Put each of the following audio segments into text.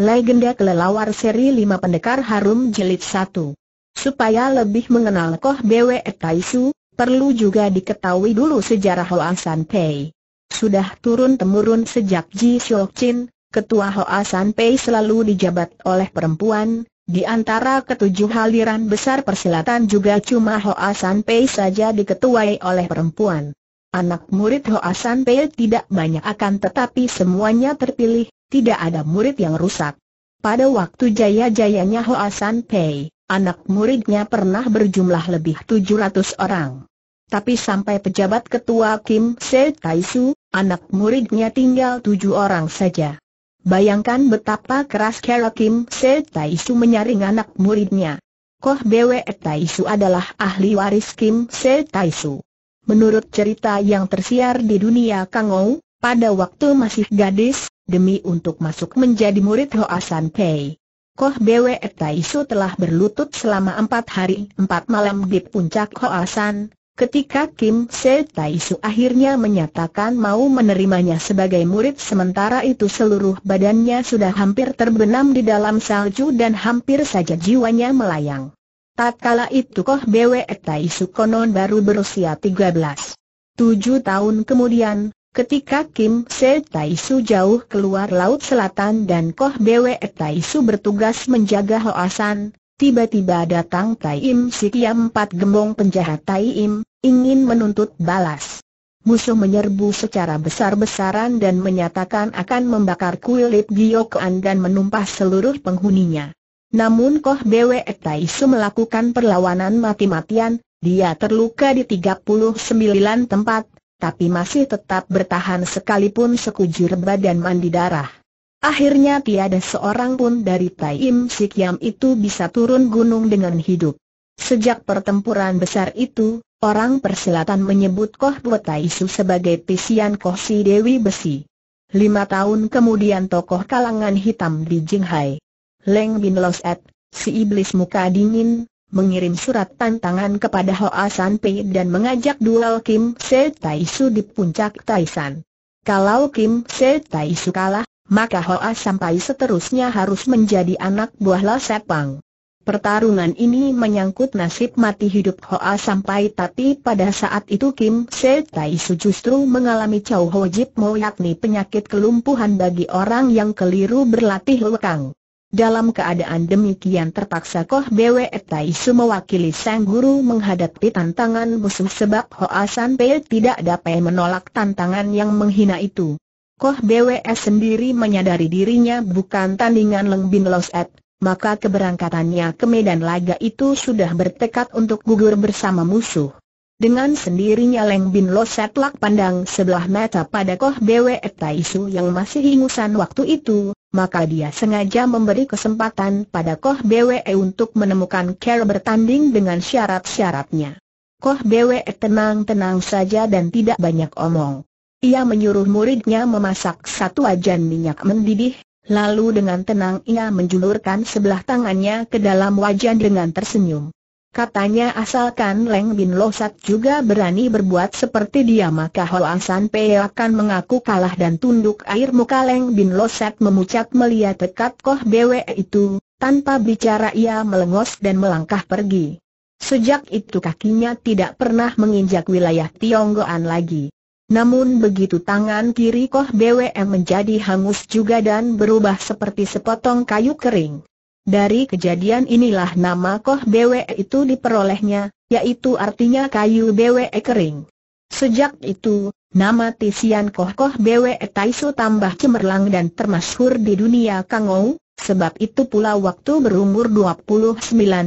Legenda Kelelawar Seri 5 Pendekar Harum jelit 1 Supaya lebih mengenal Koh Bwe Taisu, perlu juga diketahui dulu sejarah Hoa San Pei. Sudah turun-temurun sejak Ji Xiok Chin, ketua Hoa San Pei selalu dijabat oleh perempuan, di antara ketujuh aliran besar persilatan juga cuma Hoa San Pei saja diketuai oleh perempuan. Anak murid Hoa San Pei tidak banyak akan tetapi semuanya terpilih, tidak ada murid yang rusak. Pada waktu jaya-jayanya Hoa San Pei, anak muridnya pernah berjumlah lebih 700 orang. Tapi sampai pejabat ketua Kim Se Su, anak muridnya tinggal 7 orang saja. Bayangkan betapa keras Kera Kim Se Su menyaring anak muridnya. Koh Bwe Taisu adalah ahli waris Kim Se Su. Menurut cerita yang tersiar di dunia Kangou, pada waktu masih gadis, demi untuk masuk menjadi murid Hoasan Pei. Koh Bwe Taisu telah berlutut selama empat hari empat malam di puncak Hoasan, Ketika Kim Se Taisu akhirnya menyatakan mau menerimanya sebagai murid sementara itu seluruh badannya sudah hampir terbenam di dalam salju dan hampir saja jiwanya melayang kala itu Koh Bwe Tai Sukonon baru berusia 13. Tujuh tahun kemudian, ketika Kim Se Tai Su jauh keluar Laut Selatan dan Koh Bwe Tai Su bertugas menjaga Hoasan, tiba-tiba datang Tai Im Sikia empat gembong penjahat Tai Im, ingin menuntut balas. Musuh menyerbu secara besar-besaran dan menyatakan akan membakar kuil Lip Giyokan dan menumpas seluruh penghuninya. Namun Koh Bwe Taisu melakukan perlawanan mati-matian, dia terluka di 39 tempat, tapi masih tetap bertahan sekalipun sekujur badan mandi darah. Akhirnya tiada seorang pun dari Taim Sikiam itu bisa turun gunung dengan hidup. Sejak pertempuran besar itu, orang persilatan menyebut Koh Taisu sebagai Tisian Koh Si Dewi Besi. Lima tahun kemudian tokoh kalangan hitam di Jinghai Leng Bin Los Ed, si iblis muka dingin, mengirim surat tantangan kepada Hoa San Pei dan mengajak duel Kim Se Tai Su di puncak Taisan. Kalau Kim Se Tai Su kalah, maka Hoa sampai seterusnya harus menjadi anak buah La Sepang. Pertarungan ini menyangkut nasib mati hidup Hoa sampai tapi pada saat itu Kim Se Tai Su justru mengalami Chow Ho Jip Mo yakni penyakit kelumpuhan bagi orang yang keliru berlatih lekang. Dalam keadaan demikian terpaksa Koh Bwe Taisu mewakili sang guru menghadapi tantangan musuh sebab Hoa San Pei tidak dapat menolak tantangan yang menghina itu. Koh Bwe sendiri menyadari dirinya bukan tandingan Leng Bin Los Et, maka keberangkatannya ke medan laga itu sudah bertekad untuk gugur bersama musuh. Dengan sendirinya Leng Bin Lo lak pandang sebelah mata pada Koh Bwe Taisu yang masih ingusan waktu itu, maka dia sengaja memberi kesempatan pada Koh Bwe e untuk menemukan Kerr bertanding dengan syarat-syaratnya. Koh Bwe e tenang-tenang saja dan tidak banyak omong. Ia menyuruh muridnya memasak satu wajan minyak mendidih, lalu dengan tenang ia menjulurkan sebelah tangannya ke dalam wajan dengan tersenyum. Katanya asalkan Leng Bin Losat juga berani berbuat seperti dia maka Hoa San Pei akan mengaku kalah dan tunduk air muka Leng Bin Losat memucat melihat tekat Koh Bwe itu, tanpa bicara ia melengos dan melangkah pergi. Sejak itu kakinya tidak pernah menginjak wilayah Tionggoan lagi. Namun begitu tangan kiri Koh Bwe menjadi hangus juga dan berubah seperti sepotong kayu kering. Dari kejadian inilah nama Koh Bwe itu diperolehnya, yaitu artinya kayu Bwe kering. Sejak itu, nama Tisian Koh Koh Bwe Taisu tambah cemerlang dan termasyhur di dunia Kangou, sebab itu pula waktu berumur 29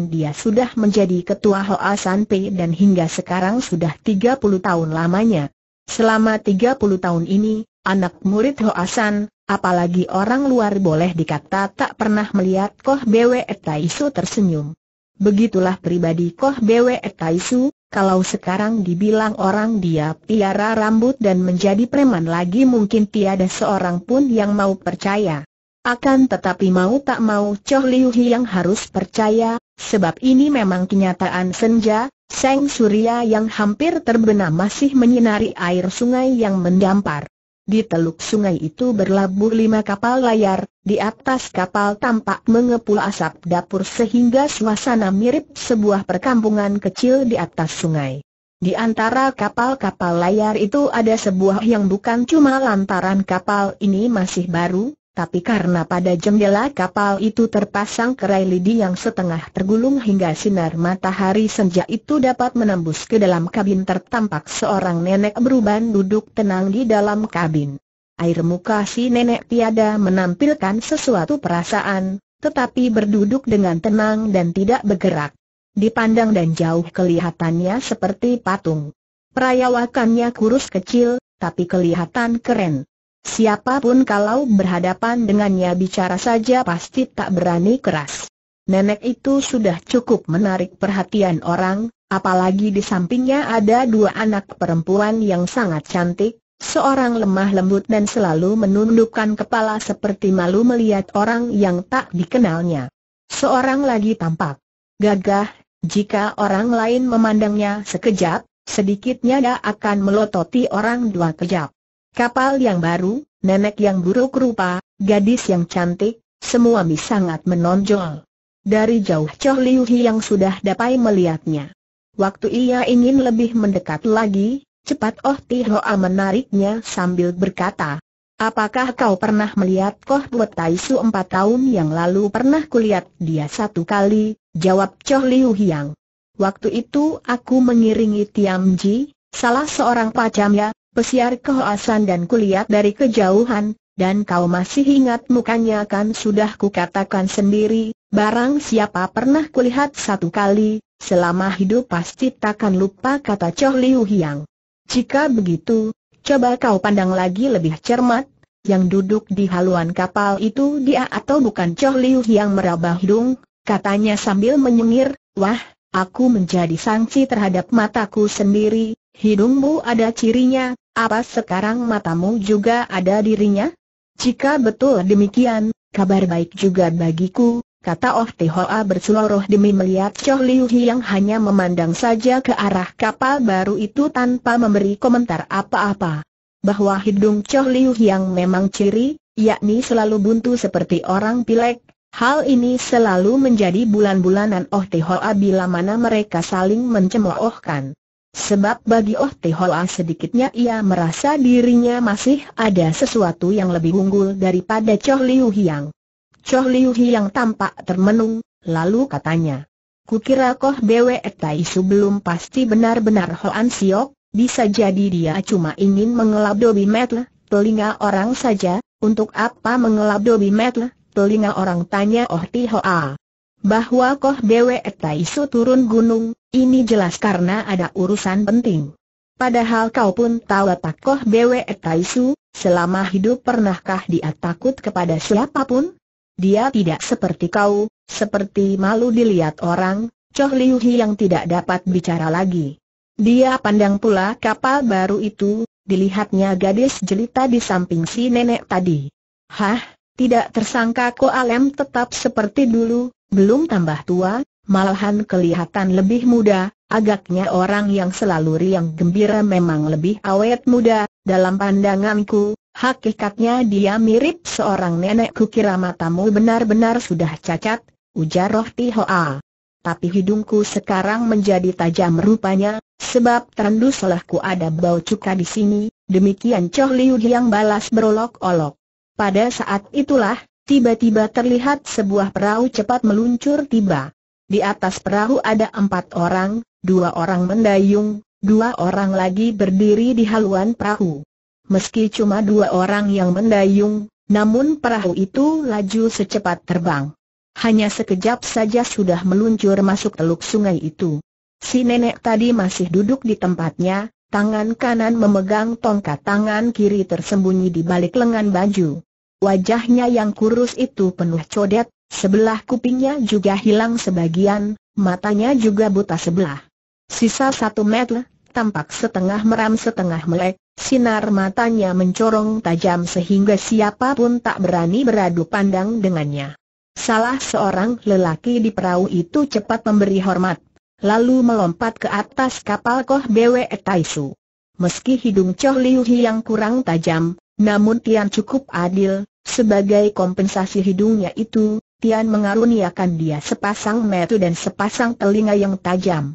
dia sudah menjadi ketua Hoa Sanpei dan hingga sekarang sudah 30 tahun lamanya. Selama 30 tahun ini, anak murid Hoa San, Apalagi orang luar boleh dikata tak pernah melihat Koh Bwe Taisu tersenyum. Begitulah pribadi Koh Bwe Taisu, kalau sekarang dibilang orang dia piara rambut dan menjadi preman lagi mungkin tiada seorang pun yang mau percaya. Akan tetapi mau tak mau Choh Liu yang harus percaya, sebab ini memang kenyataan senja, Seng Surya yang hampir terbenam masih menyinari air sungai yang mendampar. Di teluk sungai itu berlabuh lima kapal layar, di atas kapal tampak mengepul asap dapur sehingga suasana mirip sebuah perkampungan kecil di atas sungai. Di antara kapal-kapal layar itu ada sebuah yang bukan cuma lantaran kapal ini masih baru, tapi karena pada jendela kapal itu terpasang kerai lidi yang setengah tergulung hingga sinar matahari senja itu dapat menembus ke dalam kabin tertampak seorang nenek beruban duduk tenang di dalam kabin. Air muka si nenek tiada menampilkan sesuatu perasaan, tetapi berduduk dengan tenang dan tidak bergerak. Dipandang dan jauh kelihatannya seperti patung. Perayawakannya kurus kecil, tapi kelihatan keren. Siapapun kalau berhadapan dengannya bicara saja pasti tak berani keras. Nenek itu sudah cukup menarik perhatian orang, apalagi di sampingnya ada dua anak perempuan yang sangat cantik, seorang lemah lembut dan selalu menundukkan kepala seperti malu melihat orang yang tak dikenalnya. Seorang lagi tampak gagah, jika orang lain memandangnya sekejap, sedikitnya dia akan melototi orang dua kejap. Kapal yang baru, nenek yang buruk rupa, gadis yang cantik, semua sangat menonjol. Dari jauh Choh Liu Hi yang sudah dapat melihatnya. Waktu ia ingin lebih mendekat lagi, cepat Oh Ti Hoa menariknya sambil berkata, Apakah kau pernah melihat Koh Buat Tai Su empat tahun yang lalu pernah kulihat dia satu kali, jawab Choh Liu Hiang. Waktu itu aku mengiringi Tiam Ji, salah seorang pacamnya, Pesiar kehoasan dan kulihat dari kejauhan, dan kau masih ingat mukanya kan sudah kukatakan sendiri, barang siapa pernah kulihat satu kali, selama hidup pasti takkan lupa kata Choh Liu Hiang. Jika begitu, coba kau pandang lagi lebih cermat, yang duduk di haluan kapal itu dia atau bukan Choh Liu Hiang meraba hidung, katanya sambil menyengir, wah, aku menjadi sangsi terhadap mataku sendiri, hidungmu ada cirinya, apa sekarang matamu juga ada dirinya? Jika betul demikian, kabar baik juga bagiku, kata Oh Hoa berseloroh demi melihat Choh Liu yang hanya memandang saja ke arah kapal baru itu tanpa memberi komentar apa-apa. Bahwa hidung Choh Liu yang memang ciri, yakni selalu buntu seperti orang pilek, Hal ini selalu menjadi bulan-bulanan Oh Hoa bila mana mereka saling mencemoohkan. Sebab bagi Oh Tehoa sedikitnya ia merasa dirinya masih ada sesuatu yang lebih unggul daripada Choh Liu Hiang. Choh Liu Hiang tampak termenung, lalu katanya, Kukira Koh Bwe Tai belum pasti benar-benar Hoan Siok, bisa jadi dia cuma ingin mengelap dobi metle, telinga orang saja, untuk apa mengelap dobi metle, telinga orang tanya Oh Tehoa bahwa Koh Dewe Etaisu turun gunung, ini jelas karena ada urusan penting. Padahal kau pun tahu tak Koh Dewe Etaisu, selama hidup pernahkah dia takut kepada siapapun? Dia tidak seperti kau, seperti malu dilihat orang, Choh Liu yang tidak dapat bicara lagi. Dia pandang pula kapal baru itu, dilihatnya gadis jelita di samping si nenek tadi. Hah, tidak tersangka Ko Alem tetap seperti dulu, belum tambah tua, malahan kelihatan lebih muda, agaknya orang yang selalu riang gembira memang lebih awet muda, dalam pandanganku, hakikatnya dia mirip seorang nenek kukira matamu benar-benar sudah cacat, ujar Roh Tihoa. Tapi hidungku sekarang menjadi tajam rupanya, sebab terendus olahku ada bau cuka di sini, demikian Choh Liu yang balas berolok-olok. Pada saat itulah, Tiba-tiba terlihat sebuah perahu cepat meluncur tiba. Di atas perahu ada empat orang, dua orang mendayung, dua orang lagi berdiri di haluan perahu. Meski cuma dua orang yang mendayung, namun perahu itu laju secepat terbang. Hanya sekejap saja sudah meluncur masuk teluk sungai itu. Si nenek tadi masih duduk di tempatnya, tangan kanan memegang tongkat tangan kiri tersembunyi di balik lengan baju. Wajahnya yang kurus itu penuh codet, sebelah kupingnya juga hilang sebagian, matanya juga buta sebelah. Sisa satu meter, tampak setengah meram setengah melek, sinar matanya mencorong tajam sehingga siapapun tak berani beradu pandang dengannya. Salah seorang lelaki di perahu itu cepat memberi hormat, lalu melompat ke atas kapal Koh Bwe Taisu. Meski hidung Choh Liu Hi yang kurang tajam, namun Tian cukup adil, sebagai kompensasi hidungnya itu, Tian mengaruniakan dia sepasang metu dan sepasang telinga yang tajam.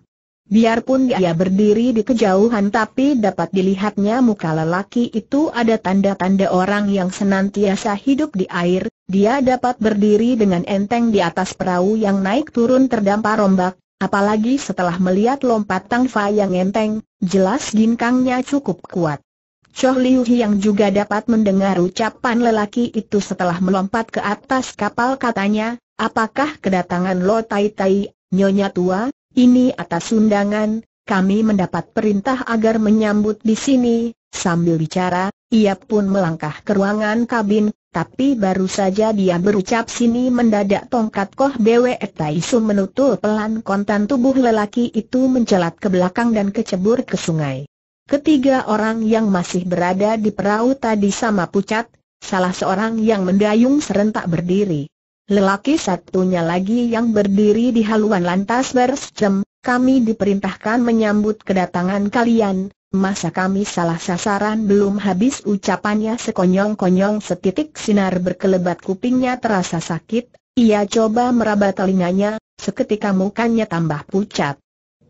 Biarpun dia berdiri di kejauhan tapi dapat dilihatnya muka lelaki itu ada tanda-tanda orang yang senantiasa hidup di air, dia dapat berdiri dengan enteng di atas perahu yang naik turun terdampar ombak, apalagi setelah melihat lompat Tang yang enteng, jelas ginkangnya cukup kuat. Choh Liu yang juga dapat mendengar ucapan lelaki itu setelah melompat ke atas kapal katanya, apakah kedatangan Lo Tai Tai, Nyonya Tua, ini atas undangan, kami mendapat perintah agar menyambut di sini, sambil bicara, ia pun melangkah ke ruangan kabin, tapi baru saja dia berucap sini mendadak tongkat Koh Bwe Taisu menutup pelan kontan tubuh lelaki itu mencelat ke belakang dan kecebur ke sungai. Ketiga orang yang masih berada di perahu tadi sama pucat, salah seorang yang mendayung serentak berdiri. Lelaki satunya lagi yang berdiri di haluan lantas bersejem, kami diperintahkan menyambut kedatangan kalian, masa kami salah sasaran belum habis ucapannya sekonyong-konyong setitik sinar berkelebat kupingnya terasa sakit, ia coba meraba telinganya, seketika mukanya tambah pucat.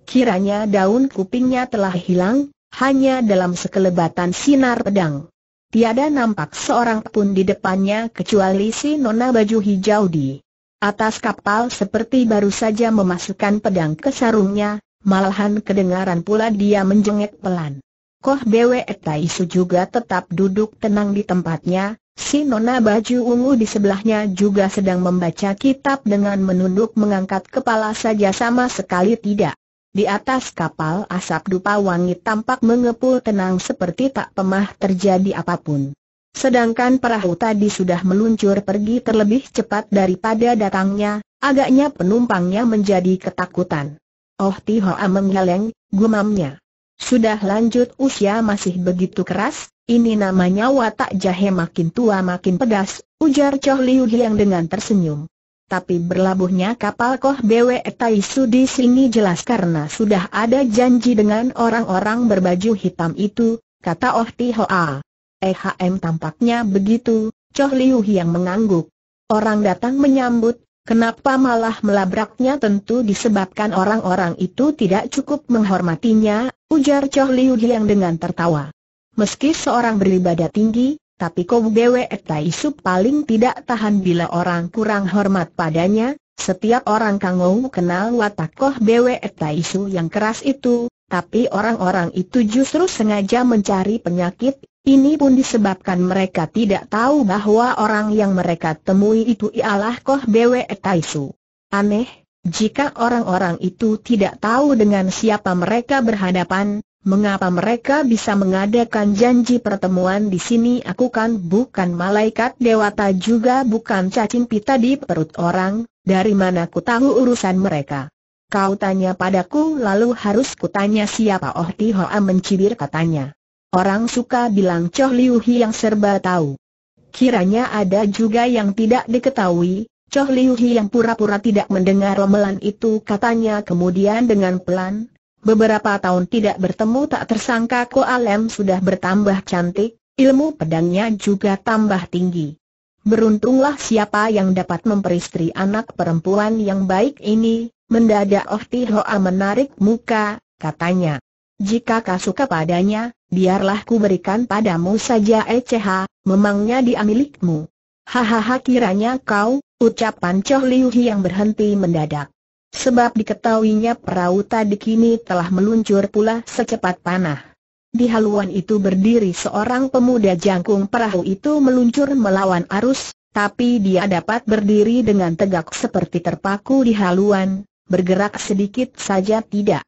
Kiranya daun kupingnya telah hilang, hanya dalam sekelebatan sinar pedang. Tiada nampak seorang pun di depannya kecuali si nona baju hijau di atas kapal seperti baru saja memasukkan pedang ke sarungnya, malahan kedengaran pula dia menjengek pelan. Koh Bwe Taisu juga tetap duduk tenang di tempatnya, si nona baju ungu di sebelahnya juga sedang membaca kitab dengan menunduk mengangkat kepala saja sama sekali tidak di atas kapal asap dupa wangi tampak mengepul tenang seperti tak pemah terjadi apapun. Sedangkan perahu tadi sudah meluncur pergi terlebih cepat daripada datangnya, agaknya penumpangnya menjadi ketakutan. Oh Tihoa menggeleng, gumamnya. Sudah lanjut usia masih begitu keras, ini namanya watak jahe makin tua makin pedas, ujar Choh Liu Hiang dengan tersenyum tapi berlabuhnya kapal Koh Bwe Taisu di sini jelas karena sudah ada janji dengan orang-orang berbaju hitam itu, kata Oh Ti Hoa. EHM tampaknya begitu, Choh Liu yang mengangguk. Orang datang menyambut, kenapa malah melabraknya tentu disebabkan orang-orang itu tidak cukup menghormatinya, ujar Choh Liu yang dengan tertawa. Meski seorang beribadah tinggi, tapi kau Bwe Taisup paling tidak tahan bila orang kurang hormat padanya, setiap orang Kangou kenal watak Koh Bwe Taisu yang keras itu, tapi orang-orang itu justru sengaja mencari penyakit, ini pun disebabkan mereka tidak tahu bahwa orang yang mereka temui itu ialah Koh Bwe Taisu. Aneh, jika orang-orang itu tidak tahu dengan siapa mereka berhadapan, mengapa mereka bisa mengadakan janji pertemuan di sini aku kan bukan malaikat dewata juga bukan cacing pita di perut orang, dari mana ku tahu urusan mereka. Kau tanya padaku lalu harus kutanya siapa Oh Tihoa mencibir katanya. Orang suka bilang Choh Liu Hi yang serba tahu. Kiranya ada juga yang tidak diketahui, Choh Liu Hi yang pura-pura tidak mendengar omelan itu katanya kemudian dengan pelan, Beberapa tahun tidak bertemu tak tersangka Ko Alem sudah bertambah cantik, ilmu pedangnya juga tambah tinggi. Beruntunglah siapa yang dapat memperistri anak perempuan yang baik ini, mendadak Oh Ti Hoa menarik muka, katanya. Jika kau suka padanya, biarlah ku berikan padamu saja Eceha, eh memangnya dia milikmu. Hahaha kiranya kau, ucapan Choh Liu yang berhenti mendadak sebab diketahuinya perahu tadi kini telah meluncur pula secepat panah. Di haluan itu berdiri seorang pemuda jangkung perahu itu meluncur melawan arus, tapi dia dapat berdiri dengan tegak seperti terpaku di haluan, bergerak sedikit saja tidak.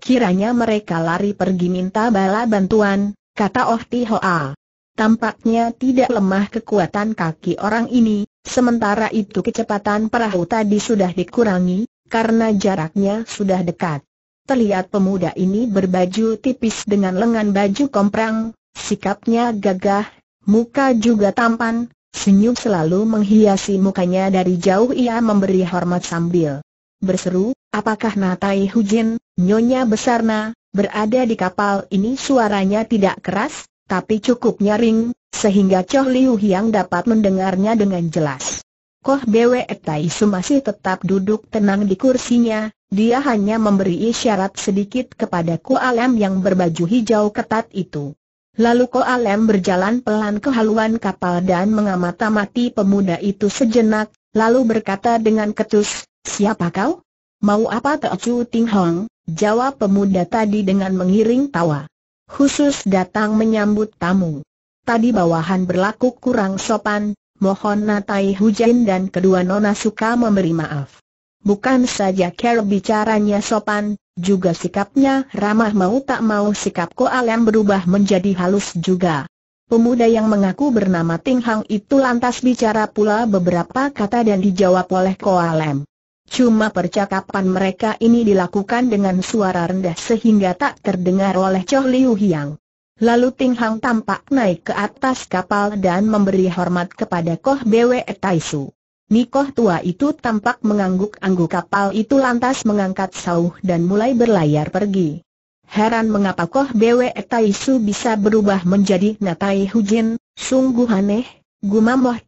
Kiranya mereka lari pergi minta bala bantuan, kata Oh Hoa. Tampaknya tidak lemah kekuatan kaki orang ini, sementara itu kecepatan perahu tadi sudah dikurangi, karena jaraknya sudah dekat. Terlihat pemuda ini berbaju tipis dengan lengan baju komprang, sikapnya gagah, muka juga tampan, senyum selalu menghiasi mukanya dari jauh ia memberi hormat sambil berseru, apakah Natai Hujin, Nyonya besar Besarna, berada di kapal ini suaranya tidak keras, tapi cukup nyaring, sehingga Choh Liu Hiang dapat mendengarnya dengan jelas. Koh Bwe Taisu masih tetap duduk tenang di kursinya, dia hanya memberi isyarat sedikit kepada Ko Alem yang berbaju hijau ketat itu. Lalu Ko Alem berjalan pelan ke haluan kapal dan mengamati pemuda itu sejenak, lalu berkata dengan ketus, Siapa kau? Mau apa Chu Ting Hong? Jawab pemuda tadi dengan mengiring tawa. Khusus datang menyambut tamu. Tadi bawahan berlaku kurang sopan, mohon Natai hujan dan kedua Nona suka memberi maaf. Bukan saja care bicaranya sopan, juga sikapnya ramah mau tak mau sikap Koalem berubah menjadi halus juga. Pemuda yang mengaku bernama Ting Hang itu lantas bicara pula beberapa kata dan dijawab oleh Koalem. Cuma percakapan mereka ini dilakukan dengan suara rendah sehingga tak terdengar oleh Choh Liu Hiang. Lalu Ting Hang tampak naik ke atas kapal dan memberi hormat kepada Koh Bwe Taisu. Nikoh tua itu tampak mengangguk-angguk kapal itu lantas mengangkat sauh dan mulai berlayar pergi. Heran mengapa Koh Bwe Taisu bisa berubah menjadi Natai Hujin, sungguh aneh, gumam Moh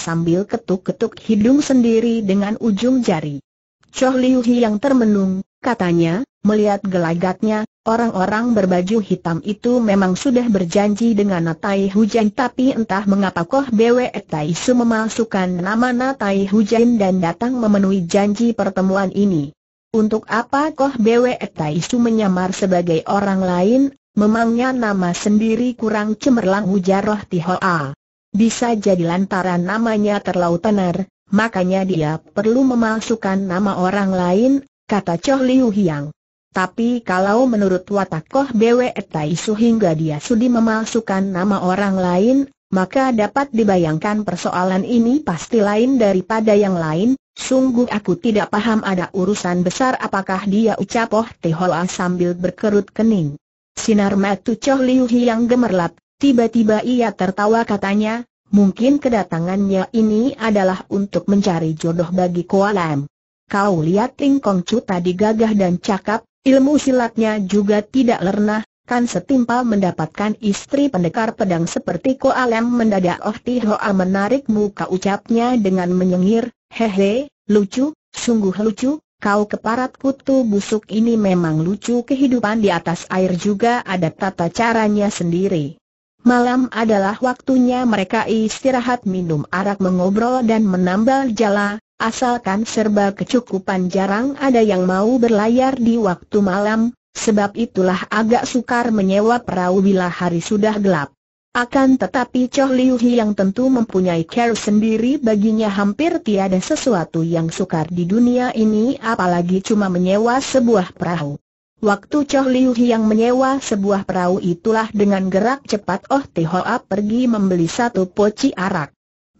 sambil ketuk-ketuk hidung sendiri dengan ujung jari. Choh Liu Hi yang termenung, katanya, melihat gelagatnya, Orang-orang berbaju hitam itu memang sudah berjanji dengan Natai Hujan tapi entah mengapa Koh Bwe Tai Su memalsukan nama Natai Hujan dan datang memenuhi janji pertemuan ini. Untuk apa Koh Bwe Tai Su menyamar sebagai orang lain, memangnya nama sendiri kurang cemerlang ujar Roh Tihoa. Bisa jadi lantaran namanya terlalu tenar, makanya dia perlu memalsukan nama orang lain, kata Choh Liu Hiang. Tapi kalau menurut watak Koh Bwe Taisu hingga dia sudi memalsukan nama orang lain, maka dapat dibayangkan persoalan ini pasti lain daripada yang lain. Sungguh aku tidak paham ada urusan besar apakah dia ucap Oh Tehola sambil berkerut kening. Sinar matu Choh Liu yang gemerlap, tiba-tiba ia tertawa katanya, mungkin kedatangannya ini adalah untuk mencari jodoh bagi Kualam. Kau lihat Ling Chu tadi gagah dan cakap, Ilmu silatnya juga tidak lernah, kan setimpal mendapatkan istri pendekar pedang seperti Ko Alem mendadak Oh Tihoa menarik muka ucapnya dengan menyengir, hehe, lucu, sungguh lucu, kau keparat kutu busuk ini memang lucu kehidupan di atas air juga ada tata caranya sendiri. Malam adalah waktunya mereka istirahat minum arak mengobrol dan menambal jala, Asalkan serba kecukupan jarang ada yang mau berlayar di waktu malam, sebab itulah agak sukar menyewa perahu bila hari sudah gelap. Akan tetapi Choh Liu Hi yang tentu mempunyai care sendiri baginya hampir tiada sesuatu yang sukar di dunia ini apalagi cuma menyewa sebuah perahu. Waktu Choh Liu Hi yang menyewa sebuah perahu itulah dengan gerak cepat Oh Te Hoa pergi membeli satu poci arak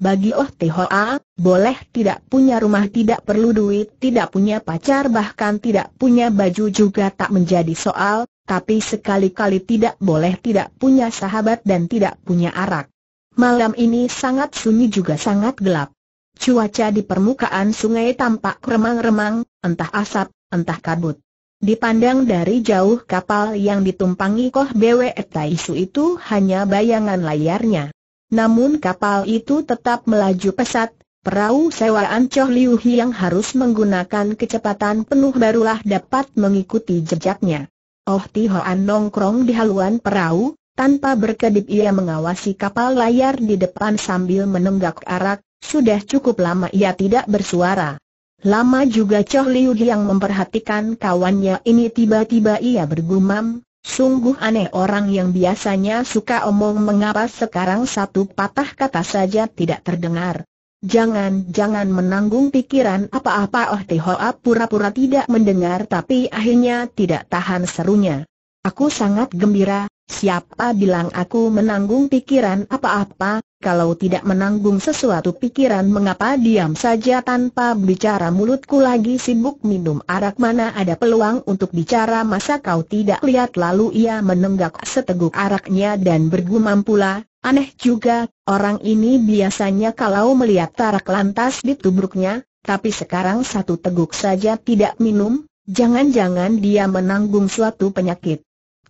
bagi Oh Hoa, boleh tidak punya rumah tidak perlu duit, tidak punya pacar bahkan tidak punya baju juga tak menjadi soal, tapi sekali-kali tidak boleh tidak punya sahabat dan tidak punya arak. Malam ini sangat sunyi juga sangat gelap. Cuaca di permukaan sungai tampak remang-remang, entah asap, entah kabut. Dipandang dari jauh kapal yang ditumpangi Koh Bwe Taisu itu hanya bayangan layarnya. Namun kapal itu tetap melaju pesat, Perahu sewaan Choh Liu yang harus menggunakan kecepatan penuh barulah dapat mengikuti jejaknya. Oh Ti Hoan nongkrong di haluan perahu, tanpa berkedip ia mengawasi kapal layar di depan sambil menenggak arak, sudah cukup lama ia tidak bersuara. Lama juga Choh Liu yang memperhatikan kawannya ini tiba-tiba ia bergumam, Sungguh aneh orang yang biasanya suka omong mengapa sekarang satu patah kata saja tidak terdengar. Jangan-jangan menanggung pikiran apa-apa Oh Tehoa ah, pura-pura tidak mendengar tapi akhirnya tidak tahan serunya. Aku sangat gembira, Siapa bilang aku menanggung pikiran apa-apa, kalau tidak menanggung sesuatu pikiran mengapa diam saja tanpa bicara mulutku lagi sibuk minum arak mana ada peluang untuk bicara masa kau tidak lihat lalu ia menenggak seteguk araknya dan bergumam pula, aneh juga, orang ini biasanya kalau melihat tarak lantas ditubruknya, tapi sekarang satu teguk saja tidak minum, jangan-jangan dia menanggung suatu penyakit.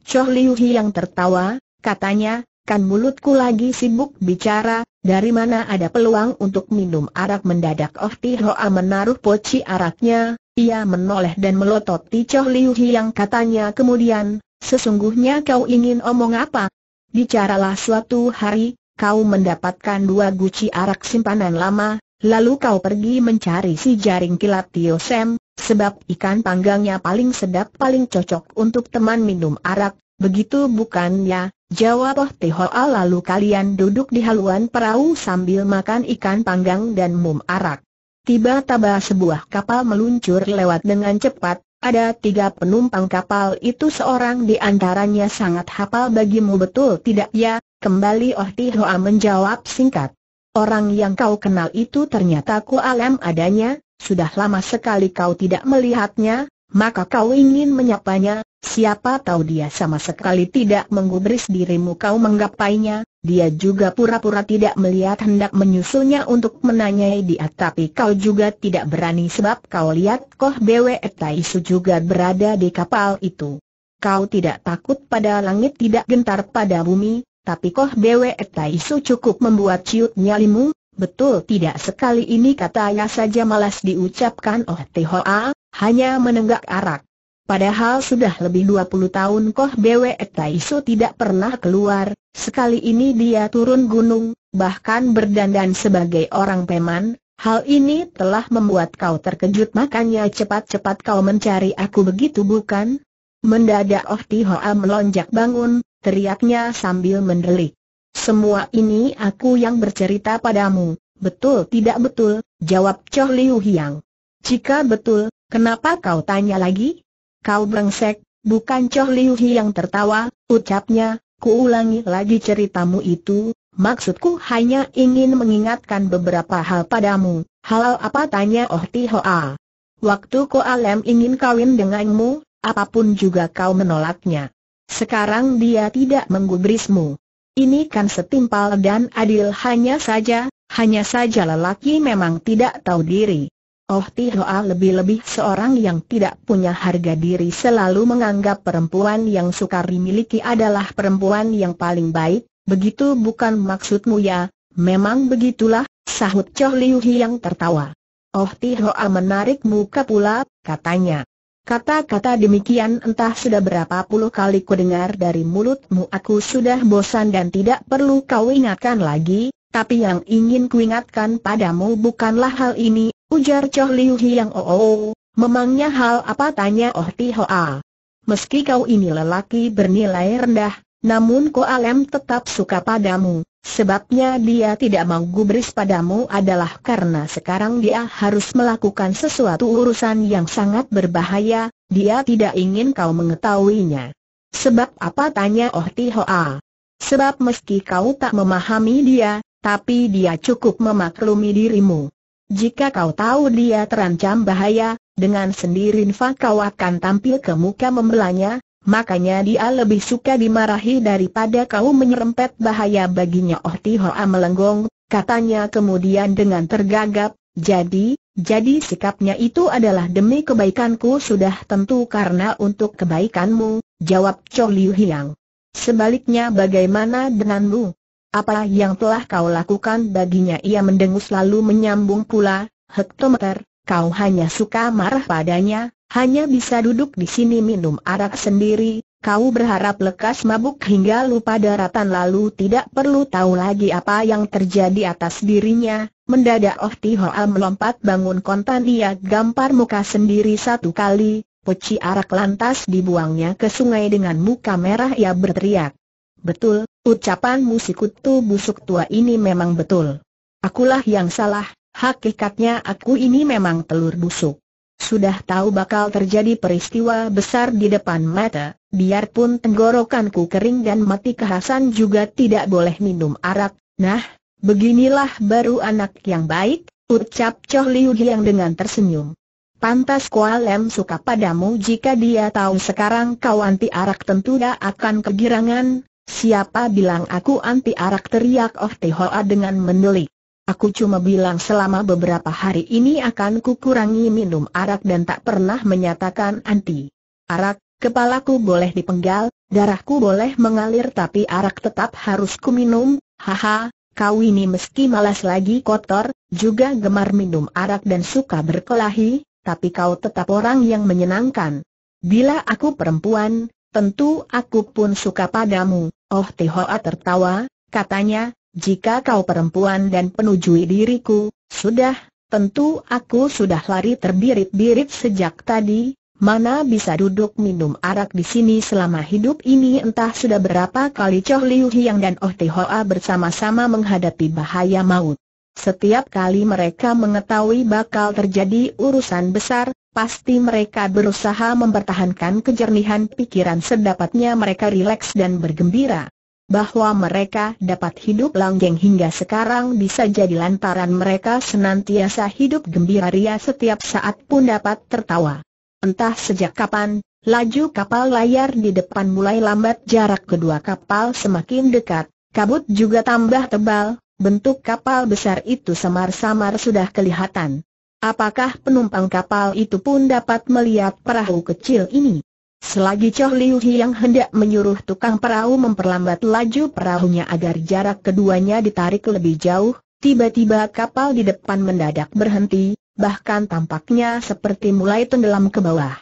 Choh Liu yang tertawa, katanya, kan mulutku lagi sibuk bicara, dari mana ada peluang untuk minum arak mendadak Oh Ti Hoa menaruh poci araknya, ia menoleh dan melototi Choh Liu yang katanya kemudian, sesungguhnya kau ingin omong apa? Bicaralah suatu hari, kau mendapatkan dua guci arak simpanan lama, Lalu kau pergi mencari si jaring kilat Tio Sam, sebab ikan panggangnya paling sedap paling cocok untuk teman minum arak, begitu bukannya, jawab Oh Tihoa lalu kalian duduk di haluan perahu sambil makan ikan panggang dan mum arak. Tiba-tiba sebuah kapal meluncur lewat dengan cepat, ada tiga penumpang kapal itu seorang di antaranya sangat hafal bagimu betul tidak ya, kembali Oh Tihoa menjawab singkat. Orang yang kau kenal itu ternyata ku alam adanya, sudah lama sekali kau tidak melihatnya, maka kau ingin menyapanya, siapa tahu dia sama sekali tidak menggubris dirimu kau menggapainya, dia juga pura-pura tidak melihat hendak menyusulnya untuk menanyai dia tapi kau juga tidak berani sebab kau lihat Koh Bwe Taisu juga berada di kapal itu. Kau tidak takut pada langit tidak gentar pada bumi, tapi koh bwe Su cukup membuat ciut nyalimu, betul tidak sekali ini katanya saja malas diucapkan oh Tihoa, hanya menenggak arak. Padahal sudah lebih 20 tahun Koh Bwe Su tidak pernah keluar, sekali ini dia turun gunung, bahkan berdandan sebagai orang peman, hal ini telah membuat kau terkejut makanya cepat-cepat kau mencari aku begitu bukan? Mendadak Oh Tihoa melonjak bangun, teriaknya sambil mendelik. Semua ini aku yang bercerita padamu, betul tidak betul, jawab Choh Liu Hiang. Jika betul, kenapa kau tanya lagi? Kau brengsek, bukan Choh Liu Hiang tertawa, ucapnya, ku ulangi lagi ceritamu itu, maksudku hanya ingin mengingatkan beberapa hal padamu, hal apa tanya Oh Ti Hoa. Waktu Ko Alem ingin kawin denganmu, apapun juga kau menolaknya. Sekarang dia tidak menggubrismu. Ini kan setimpal dan adil hanya saja, hanya saja lelaki memang tidak tahu diri. Oh Tihoa lebih-lebih seorang yang tidak punya harga diri selalu menganggap perempuan yang sukar dimiliki adalah perempuan yang paling baik, begitu bukan maksudmu ya, memang begitulah, sahut Choh Liu yang tertawa. Oh Tihoa menarik muka pula, katanya. Kata-kata demikian entah sudah berapa puluh kali ku dengar dari mulutmu aku sudah bosan dan tidak perlu kau ingatkan lagi, tapi yang ingin ku ingatkan padamu bukanlah hal ini, ujar Choh Liu Hiang oh, oh, oh. memangnya hal apa tanya Oh Ti Hoa. Meski kau ini lelaki bernilai rendah, namun Ko Alem tetap suka padamu, Sebabnya dia tidak mau gubris padamu adalah karena sekarang dia harus melakukan sesuatu urusan yang sangat berbahaya, dia tidak ingin kau mengetahuinya. Sebab apa tanya Oh Tihoa? Sebab meski kau tak memahami dia, tapi dia cukup memaklumi dirimu. Jika kau tahu dia terancam bahaya, dengan sendiri kau akan tampil ke muka membelanya, Makanya dia lebih suka dimarahi daripada kau menyerempet bahaya baginya Oh Hoa melenggong, katanya kemudian dengan tergagap, jadi, jadi sikapnya itu adalah demi kebaikanku sudah tentu karena untuk kebaikanmu, jawab Cho Liu Hiang. Sebaliknya bagaimana denganmu? Apa yang telah kau lakukan baginya ia mendengus lalu menyambung pula, hektometer, kau hanya suka marah padanya, hanya bisa duduk di sini minum arak sendiri, kau berharap lekas mabuk hingga lupa daratan lalu tidak perlu tahu lagi apa yang terjadi atas dirinya, mendadak Oh Tihoa melompat bangun kontan ia gampar muka sendiri satu kali, Peci arak lantas dibuangnya ke sungai dengan muka merah ia berteriak. Betul, ucapan si kutu busuk tua ini memang betul. Akulah yang salah, hakikatnya aku ini memang telur busuk. Sudah tahu bakal terjadi peristiwa besar di depan mata, biarpun tenggorokanku kering dan mati kehasan juga tidak boleh minum arak. Nah, beginilah baru anak yang baik, ucap Choh Liu Hiang dengan tersenyum. Pantas Kualem suka padamu jika dia tahu sekarang kau anti arak tentu dia akan kegirangan. Siapa bilang aku anti arak teriak Oh Tehoa dengan menelik. Aku cuma bilang selama beberapa hari ini akan kukurangi minum arak dan tak pernah menyatakan anti. Arak, kepalaku boleh dipenggal, darahku boleh mengalir tapi arak tetap harus kuminum, haha, kau ini meski malas lagi kotor, juga gemar minum arak dan suka berkelahi, tapi kau tetap orang yang menyenangkan. Bila aku perempuan, tentu aku pun suka padamu, Oh Tehoa tertawa, katanya, jika kau perempuan dan penujui diriku, sudah, tentu aku sudah lari terbirit-birit sejak tadi, mana bisa duduk minum arak di sini selama hidup ini entah sudah berapa kali Choh Liu Hiang dan Oh Te Hoa bersama-sama menghadapi bahaya maut. Setiap kali mereka mengetahui bakal terjadi urusan besar, pasti mereka berusaha mempertahankan kejernihan pikiran sedapatnya mereka rileks dan bergembira bahwa mereka dapat hidup langgeng hingga sekarang bisa jadi lantaran mereka senantiasa hidup gembira ria setiap saat pun dapat tertawa. Entah sejak kapan, laju kapal layar di depan mulai lambat jarak kedua kapal semakin dekat, kabut juga tambah tebal, bentuk kapal besar itu samar-samar sudah kelihatan. Apakah penumpang kapal itu pun dapat melihat perahu kecil ini? Selagi Choh Liu yang hendak menyuruh tukang perahu memperlambat laju perahunya agar jarak keduanya ditarik lebih jauh, tiba-tiba kapal di depan mendadak berhenti, bahkan tampaknya seperti mulai tenggelam ke bawah.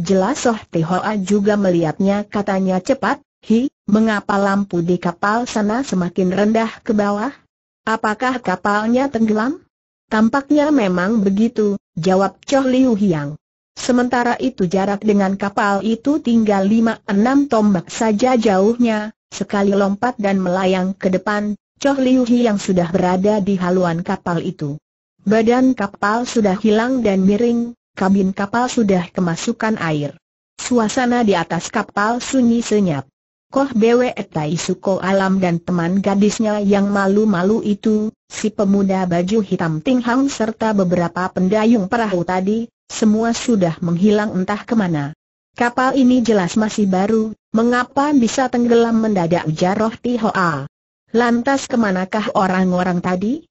Jelas Soh Tihoa juga melihatnya katanya cepat, Hi, mengapa lampu di kapal sana semakin rendah ke bawah? Apakah kapalnya tenggelam? Tampaknya memang begitu, jawab Choh Liu Hiang. Sementara itu jarak dengan kapal itu tinggal 5-6 tombak saja jauhnya, sekali lompat dan melayang ke depan, Choh Liu Hi yang sudah berada di haluan kapal itu. Badan kapal sudah hilang dan miring, kabin kapal sudah kemasukan air. Suasana di atas kapal sunyi senyap. Koh Bwe Tai Suko Alam dan teman gadisnya yang malu-malu itu, si pemuda baju hitam Ting Hang serta beberapa pendayung perahu tadi, semua sudah menghilang entah kemana. Kapal ini jelas masih baru, mengapa bisa tenggelam mendadak ujar Roh Tihoa. Lantas kemanakah orang-orang tadi?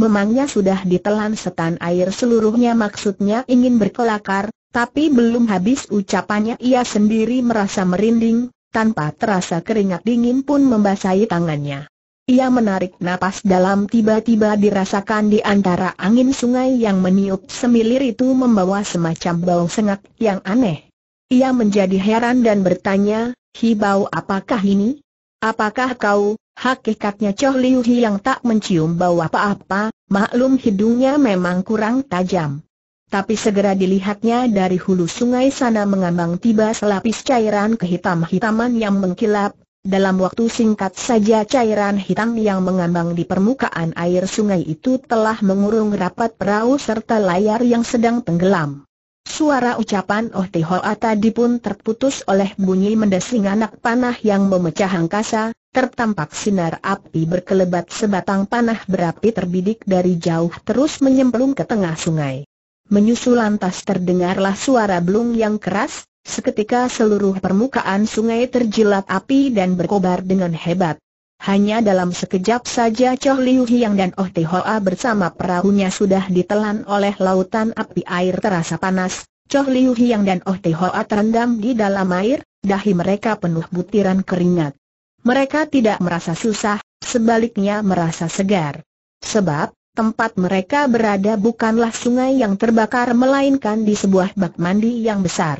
Memangnya sudah ditelan setan air seluruhnya maksudnya ingin berkelakar, tapi belum habis ucapannya ia sendiri merasa merinding, tanpa terasa keringat dingin pun membasahi tangannya. Ia menarik napas dalam tiba-tiba dirasakan di antara angin sungai yang meniup semilir itu membawa semacam bau sengat yang aneh. Ia menjadi heran dan bertanya, Hibau apakah ini? Apakah kau, hakikatnya Choh Liu Hi yang tak mencium bau apa-apa, maklum hidungnya memang kurang tajam. Tapi segera dilihatnya dari hulu sungai sana mengambang tiba selapis cairan kehitam-hitaman yang mengkilap, dalam waktu singkat saja cairan hitam yang mengambang di permukaan air sungai itu telah mengurung rapat perahu serta layar yang sedang tenggelam. Suara ucapan Oh Tihoa tadi pun terputus oleh bunyi mendesing anak panah yang memecah angkasa, tertampak sinar api berkelebat sebatang panah berapi terbidik dari jauh terus menyemplung ke tengah sungai. Menyusul lantas terdengarlah suara belung yang keras, Seketika seluruh permukaan sungai terjilat api dan berkobar dengan hebat. Hanya dalam sekejap saja Choh Liu Hiang dan Oh Te Hoa bersama perahunya sudah ditelan oleh lautan api air terasa panas. Choh Liu Hiang dan Oh Te Hoa terendam di dalam air, dahi mereka penuh butiran keringat. Mereka tidak merasa susah, sebaliknya merasa segar. Sebab, tempat mereka berada bukanlah sungai yang terbakar melainkan di sebuah bak mandi yang besar.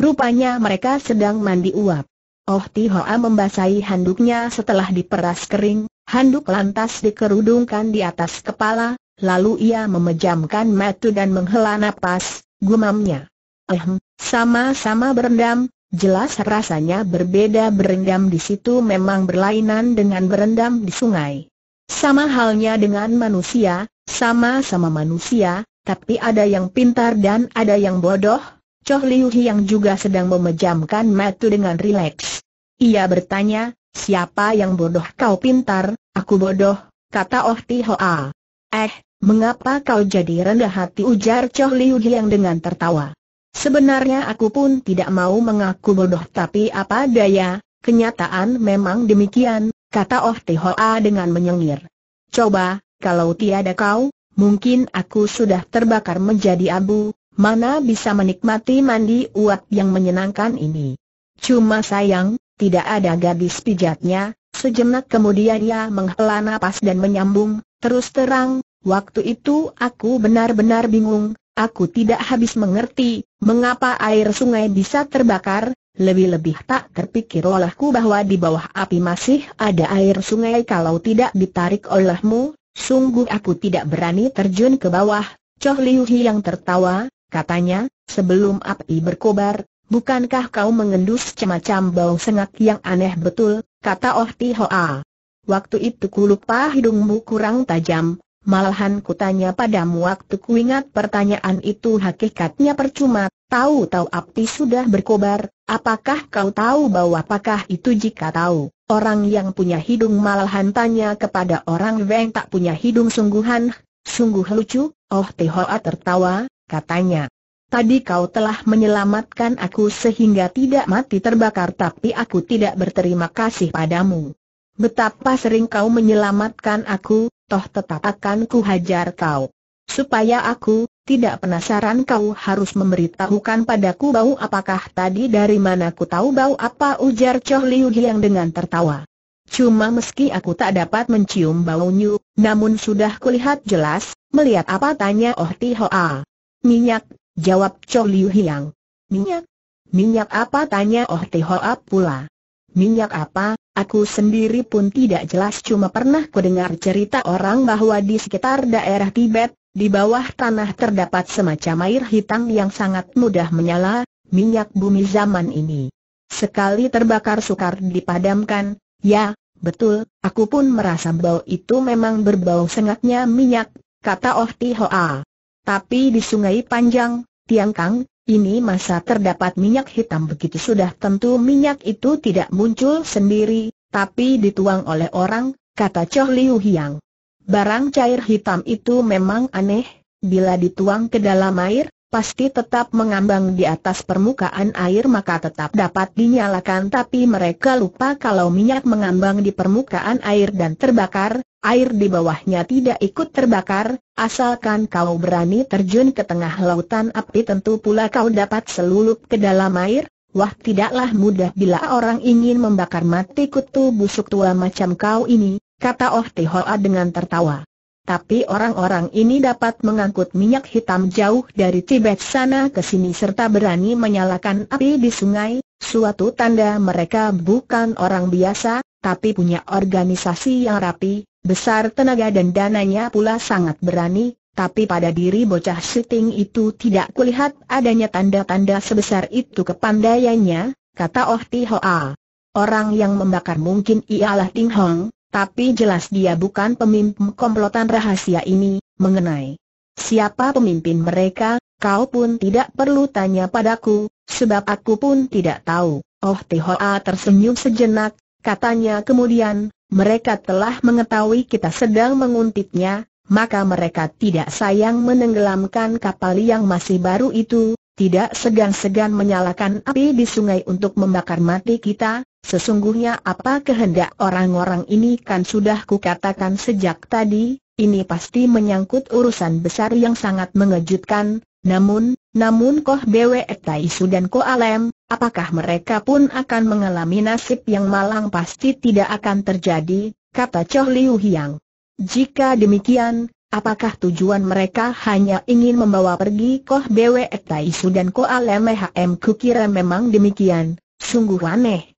Rupanya mereka sedang mandi uap. Oh Tihoa membasahi handuknya setelah diperas kering, handuk lantas dikerudungkan di atas kepala, lalu ia memejamkan mata dan menghela napas, gumamnya. Ehm, sama-sama berendam, jelas rasanya berbeda berendam di situ memang berlainan dengan berendam di sungai. Sama halnya dengan manusia, sama-sama manusia, tapi ada yang pintar dan ada yang bodoh, Choh Liu yang juga sedang memejamkan mata dengan rileks. Ia bertanya, siapa yang bodoh kau pintar, aku bodoh, kata Oh Ti Hoa. Eh, mengapa kau jadi rendah hati ujar Choh Liu yang dengan tertawa. Sebenarnya aku pun tidak mau mengaku bodoh tapi apa daya, kenyataan memang demikian, kata Oh Ti Hoa dengan menyengir. Coba, kalau tiada kau, mungkin aku sudah terbakar menjadi abu, mana bisa menikmati mandi uap yang menyenangkan ini. Cuma sayang, tidak ada gadis pijatnya, sejenak kemudian ia menghela nafas dan menyambung, terus terang, waktu itu aku benar-benar bingung, aku tidak habis mengerti, mengapa air sungai bisa terbakar, lebih-lebih tak terpikir olehku bahwa di bawah api masih ada air sungai kalau tidak ditarik olehmu, sungguh aku tidak berani terjun ke bawah. Choh Liu Hi yang tertawa, katanya, sebelum api berkobar, bukankah kau mengendus semacam bau sengak yang aneh betul, kata Oh Tihoa. Waktu itu ku lupa hidungmu kurang tajam, malahan kutanya padamu waktu ku ingat pertanyaan itu hakikatnya percuma, tahu-tahu api sudah berkobar, apakah kau tahu bau apakah itu jika tahu? Orang yang punya hidung malahan tanya kepada orang yang tak punya hidung sungguhan, sungguh lucu, Oh Tihoa tertawa, katanya. Tadi kau telah menyelamatkan aku sehingga tidak mati terbakar tapi aku tidak berterima kasih padamu. Betapa sering kau menyelamatkan aku, toh tetap akan kuhajar kau. Supaya aku, tidak penasaran kau harus memberitahukan padaku bau apakah tadi dari mana ku tahu bau apa ujar Choh Liu Hiang dengan tertawa. Cuma meski aku tak dapat mencium baunya, namun sudah kulihat jelas, melihat apa tanya Oh Ti Hoa. Minyak, jawab Chow Liu Hiang. Minyak? Minyak apa tanya Oh Tehoap pula. Minyak apa, aku sendiri pun tidak jelas cuma pernah kudengar cerita orang bahwa di sekitar daerah Tibet, di bawah tanah terdapat semacam air hitam yang sangat mudah menyala, minyak bumi zaman ini. Sekali terbakar sukar dipadamkan, ya, betul, aku pun merasa bau itu memang berbau sengatnya minyak, kata Oh Hoa. Tapi di sungai panjang, Tiangkang, ini masa terdapat minyak hitam begitu sudah tentu minyak itu tidak muncul sendiri, tapi dituang oleh orang, kata Choh Liu Hiang. Barang cair hitam itu memang aneh, bila dituang ke dalam air, pasti tetap mengambang di atas permukaan air maka tetap dapat dinyalakan tapi mereka lupa kalau minyak mengambang di permukaan air dan terbakar, air di bawahnya tidak ikut terbakar, asalkan kau berani terjun ke tengah lautan api tentu pula kau dapat selulup ke dalam air, wah tidaklah mudah bila orang ingin membakar mati kutu busuk tua macam kau ini, kata Oh Tihoa dengan tertawa. Tapi orang-orang ini dapat mengangkut minyak hitam jauh dari Tibet sana ke sini serta berani menyalakan api di sungai, suatu tanda mereka bukan orang biasa, tapi punya organisasi yang rapi, besar tenaga dan dananya pula sangat berani, tapi pada diri bocah syuting itu tidak kulihat adanya tanda-tanda sebesar itu kepandaiannya, kata Oh Ti Hoa. Orang yang membakar mungkin ialah Ting Hong, tapi jelas dia bukan pemimpin komplotan rahasia ini, mengenai siapa pemimpin mereka, kau pun tidak perlu tanya padaku, sebab aku pun tidak tahu. Oh Tihoa tersenyum sejenak, katanya kemudian, mereka telah mengetahui kita sedang menguntitnya, maka mereka tidak sayang menenggelamkan kapal yang masih baru itu, tidak segan-segan menyalakan api di sungai untuk membakar mati kita, Sesungguhnya apa kehendak orang-orang ini kan sudah kukatakan sejak tadi, ini pasti menyangkut urusan besar yang sangat mengejutkan, namun, namun Koh Bwe Taisu dan Koh Alem, apakah mereka pun akan mengalami nasib yang malang pasti tidak akan terjadi, kata Choh Liu Hiang. Jika demikian, Apakah tujuan mereka hanya ingin membawa pergi Koh Bwe Taisu dan Koh Alem Hm Kukira memang demikian, sungguh aneh,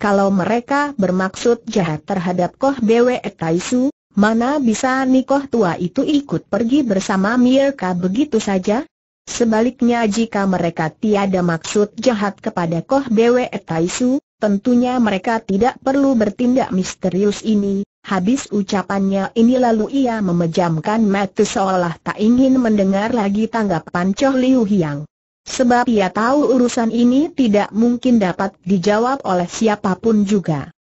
kalau mereka bermaksud jahat terhadap Koh Bwe Taisu, mana bisa Nikoh tua itu ikut pergi bersama Mirka begitu saja? Sebaliknya jika mereka tiada maksud jahat kepada Koh Bwe Taisu, tentunya mereka tidak perlu bertindak misterius ini. Habis ucapannya ini lalu ia memejamkan mata seolah tak ingin mendengar lagi tanggapan Choh Liu Hiang. Sebab ia tahu urusan ini tidak mungkin dapat dijawab oleh siapapun juga.